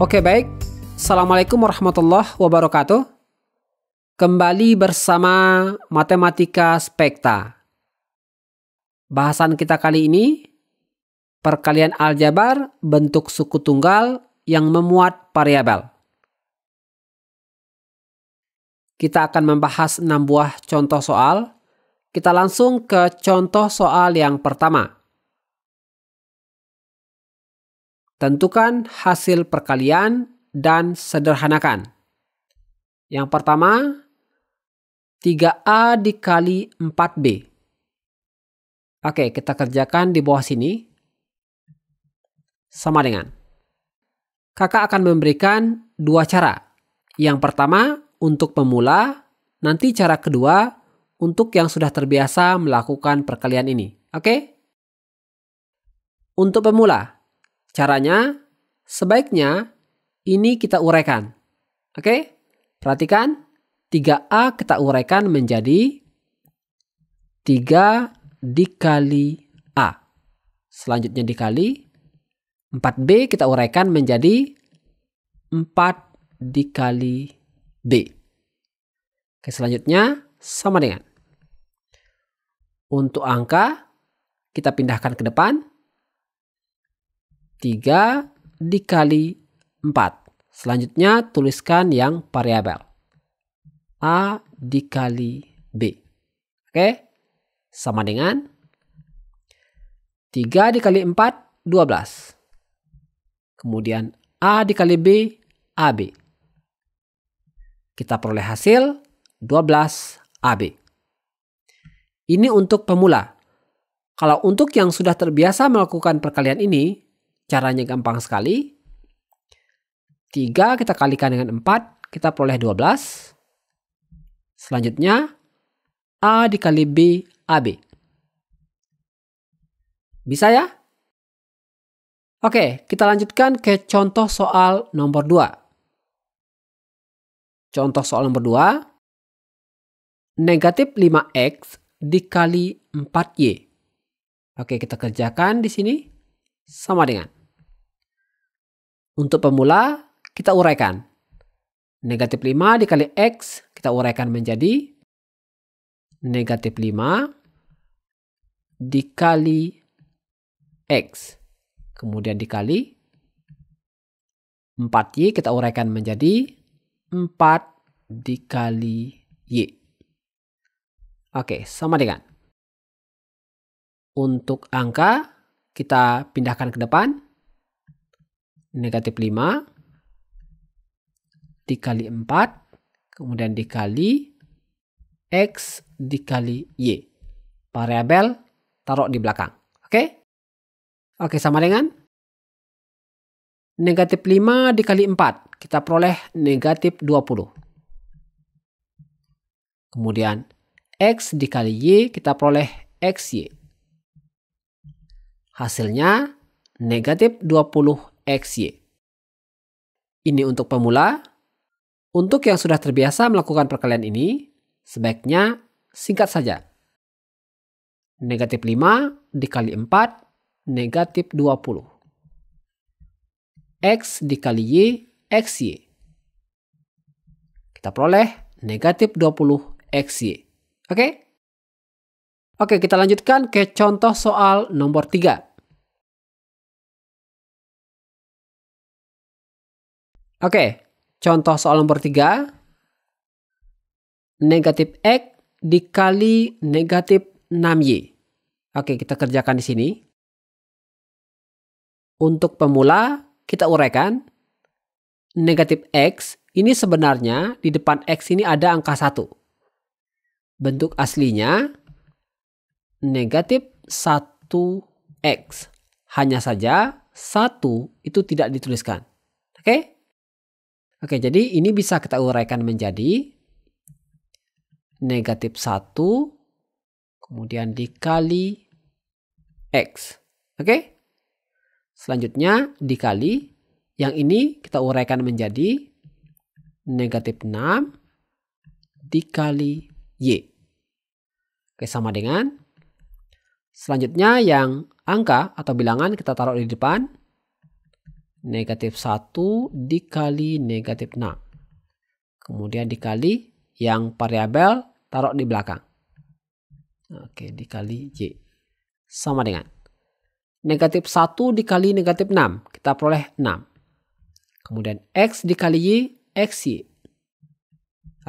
Oke baik, Assalamualaikum warahmatullahi wabarakatuh. Kembali bersama Matematika Spekta. Bahasan kita kali ini, perkalian aljabar bentuk suku tunggal yang memuat variabel. Kita akan membahas 6 buah contoh soal. Kita langsung ke contoh soal yang pertama. Tentukan hasil perkalian dan sederhanakan. Yang pertama, 3A dikali 4B. Oke, kita kerjakan di bawah sini. Sama dengan. Kakak akan memberikan dua cara. Yang pertama, untuk pemula. Nanti cara kedua, untuk yang sudah terbiasa melakukan perkalian ini. Oke? Untuk pemula, Caranya, sebaiknya ini kita uraikan. Oke, perhatikan 3A kita uraikan menjadi 3 dikali A. Selanjutnya dikali 4B kita uraikan menjadi 4 dikali B. Oke, selanjutnya sama dengan. Untuk angka, kita pindahkan ke depan. 3 dikali 4. Selanjutnya tuliskan yang variabel. A dikali B. Oke? Sama dengan 3 dikali 4, 12. Kemudian A dikali B, AB. Kita peroleh hasil 12 AB. Ini untuk pemula. Kalau untuk yang sudah terbiasa melakukan perkalian ini, Caranya gampang sekali. 3 kita kalikan dengan 4, kita peroleh 12. Selanjutnya, A dikali B, AB. Bisa ya? Oke, kita lanjutkan ke contoh soal nomor 2. Contoh soal nomor 2. Negatif 5X dikali 4Y. Oke, kita kerjakan di sini sama dengan untuk pemula, kita uraikan. Negatif 5 dikali X kita uraikan menjadi negatif 5 dikali X. Kemudian dikali 4Y kita uraikan menjadi 4 dikali Y. Oke, sama dengan. Untuk angka, kita pindahkan ke depan negatif 5 dikali 4 kemudian dikali X dikali Y. Variabel taruh di belakang. Oke? Okay? Oke, okay, sama dengan negatif 5 dikali 4. Kita peroleh negatif 20. Kemudian X dikali Y kita peroleh XY. Hasilnya negatif 20 XY. Ini untuk pemula. Untuk yang sudah terbiasa melakukan perkalian ini, sebaiknya singkat saja. Negatif 5 dikali 4, negatif 20. X dikali Y, XY. Kita peroleh negatif 20 XY. Oke? Oke, kita lanjutkan ke contoh soal nomor 3. Oke, contoh soal nomor 3. Negatif X dikali negatif 6Y. Oke, kita kerjakan di sini. Untuk pemula, kita uraikan. Negatif X ini sebenarnya di depan X ini ada angka 1. Bentuk aslinya negatif 1X. Hanya saja 1 itu tidak dituliskan. Oke? Oke, jadi ini bisa kita uraikan menjadi negatif 1 kemudian dikali X. Oke? Selanjutnya dikali yang ini kita uraikan menjadi negatif 6 dikali Y. Oke, sama dengan selanjutnya yang angka atau bilangan kita taruh di depan negatif 1 dikali negatif 6. Kemudian dikali yang variabel taruh di belakang. Oke, dikali J. Sama dengan negatif 1 dikali negatif 6. Kita peroleh 6. Kemudian X dikali Y, XY.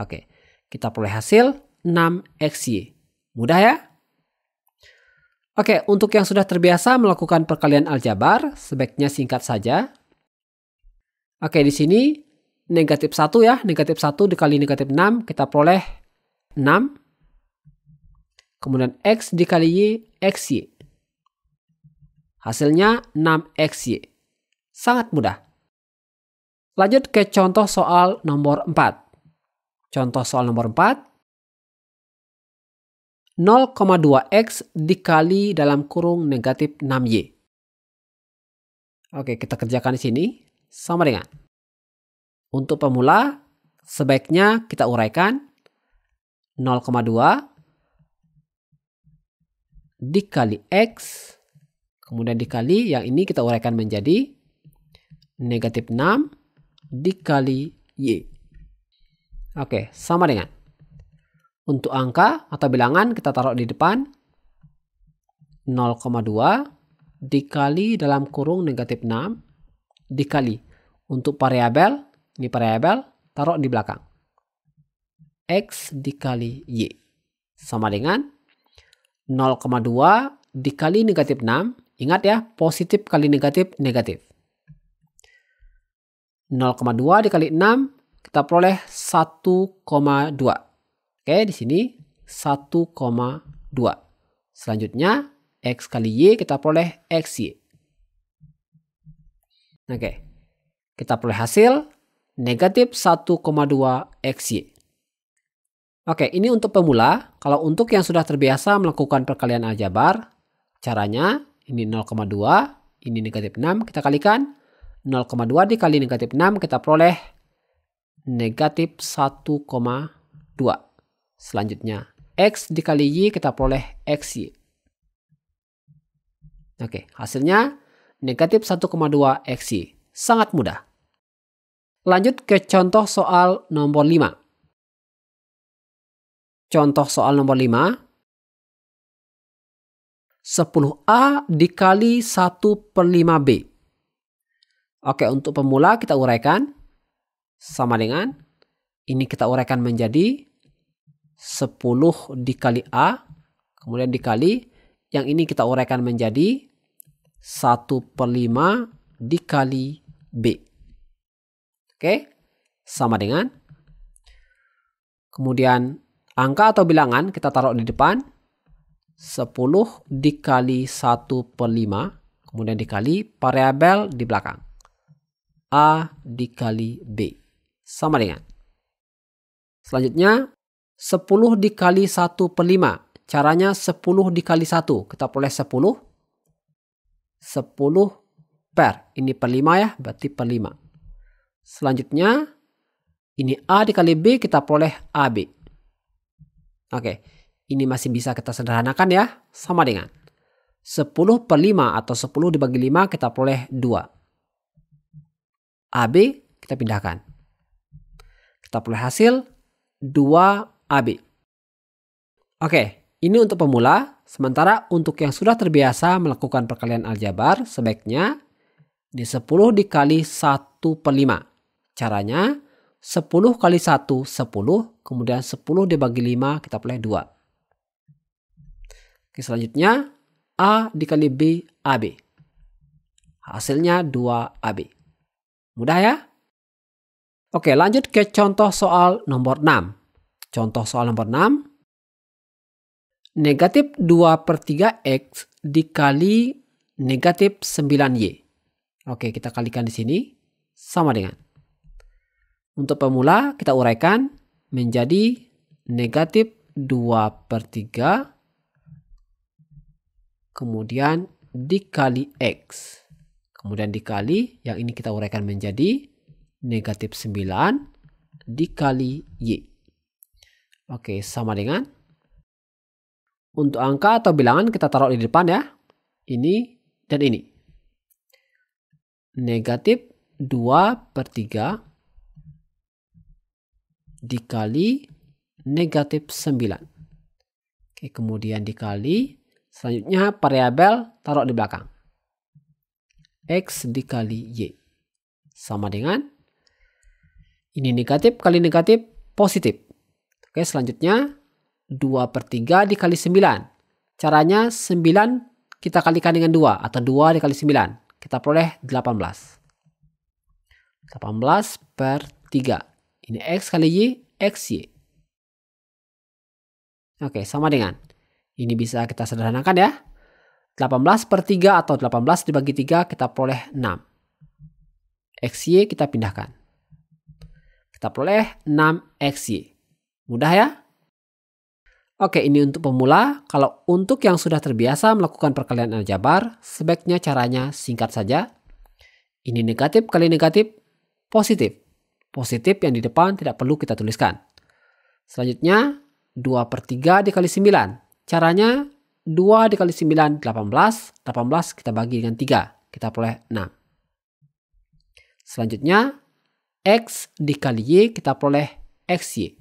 Oke, kita peroleh hasil 6XY. Mudah ya? Oke, untuk yang sudah terbiasa melakukan perkalian aljabar, sebaiknya singkat saja Oke, di sini negatif 1 ya. Negatif 1 dikali negatif 6, kita peroleh 6. Kemudian X dikali Y, XY. Hasilnya 6XY. Sangat mudah. Lanjut ke contoh soal nomor 4. Contoh soal nomor 4. 0,2x dikali dalam kurung negatif 6y. Oke, kita kerjakan di sini sama dengan. Untuk pemula, sebaiknya kita uraikan 0,2 dikali X, kemudian dikali yang ini kita uraikan menjadi negatif 6 dikali Y. Oke, sama dengan. Untuk angka atau bilangan kita taruh di depan 0,2 dikali dalam kurung negatif 6 dikali. Untuk variabel, ini variabel, taruh di belakang. X dikali Y. Sama dengan 0,2 dikali negatif 6. Ingat ya, positif kali negatif, negatif. 0,2 dikali 6, kita peroleh 1,2. Oke, di sini 1,2. Selanjutnya, X kali Y kita peroleh XY. Oke. Kita peroleh hasil negatif 1,2 XY. Oke, ini untuk pemula. Kalau untuk yang sudah terbiasa melakukan perkalian aljabar, caranya ini 0,2, ini negatif 6, kita kalikan. 0,2 dikali negatif 6 kita peroleh negatif 1,2. Selanjutnya, X dikali Y kita peroleh XY. Oke, hasilnya negatif 1,2 xy. Sangat mudah. Lanjut ke contoh soal nomor 5. Contoh soal nomor 5. 10A dikali 1 per 5B. Oke, untuk pemula kita uraikan sama dengan ini kita uraikan menjadi 10 dikali A, kemudian dikali yang ini kita uraikan menjadi 1 per 5 dikali B. Oke, sama dengan. Kemudian angka atau bilangan kita taruh di depan. 10 dikali 1 per 5. Kemudian dikali variabel di belakang. A dikali B. Sama dengan. Selanjutnya, 10 dikali 1 per 5. Caranya 10 dikali 1. Kita peroleh 10. 10 per. Ini per 5 ya, berarti per 5. Selanjutnya, ini A dikali B kita peroleh AB. Oke, ini masih bisa kita sederhanakan ya, sama dengan 10 per 5 atau 10 dibagi 5 kita peroleh 2. AB kita pindahkan. Kita peroleh hasil 2AB. Oke, ini untuk pemula, sementara untuk yang sudah terbiasa melakukan perkalian aljabar sebaiknya di 10 dikali 1 per 5. Caranya 10 kali 1 10, kemudian 10 dibagi 5 kita peroleh 2. Oke, selanjutnya A dikali B AB. Hasilnya 2AB. Mudah ya? Oke, lanjut ke contoh soal nomor 6. Contoh soal nomor 6 negatif 2 per 3x dikali negatif 9y. Oke, kita kalikan di sini sama dengan. Untuk pemula kita uraikan menjadi negatif 2 per 3 kemudian dikali x. Kemudian dikali yang ini kita uraikan menjadi negatif 9 dikali y. Oke, sama dengan untuk angka atau bilangan kita taruh di depan ya. Ini dan ini. Negatif 2 per 3 dikali negatif 9. Oke, kemudian dikali. Selanjutnya variabel taruh di belakang. X dikali Y. Sama dengan ini negatif kali negatif positif. Oke, selanjutnya 2 per 3 dikali 9. Caranya 9 kita kalikan dengan 2 atau 2 dikali 9. Kita peroleh 18. 18 per 3. Ini X kali Y, X, Y. Oke, sama dengan. Ini bisa kita sederhanakan ya. 18 per 3 atau 18 dibagi 3 kita peroleh 6. X, Y kita pindahkan. Kita peroleh 6 X, Y. Mudah ya? Oke, ini untuk pemula. Kalau untuk yang sudah terbiasa melakukan perkalian aljabar, sebaiknya caranya singkat saja. Ini negatif kali negatif, positif. Positif yang di depan tidak perlu kita tuliskan. Selanjutnya, 2 per 3 dikali 9. Caranya 2 dikali 9, 18. 18 kita bagi dengan 3. Kita peroleh 6. Selanjutnya, X dikali Y kita peroleh XY.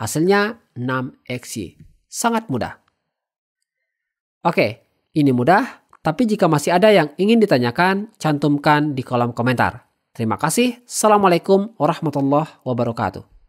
Hasilnya 6xy. Sangat mudah. Oke, ini mudah, tapi jika masih ada yang ingin ditanyakan, cantumkan di kolom komentar. Terima kasih. Assalamualaikum warahmatullahi wabarakatuh.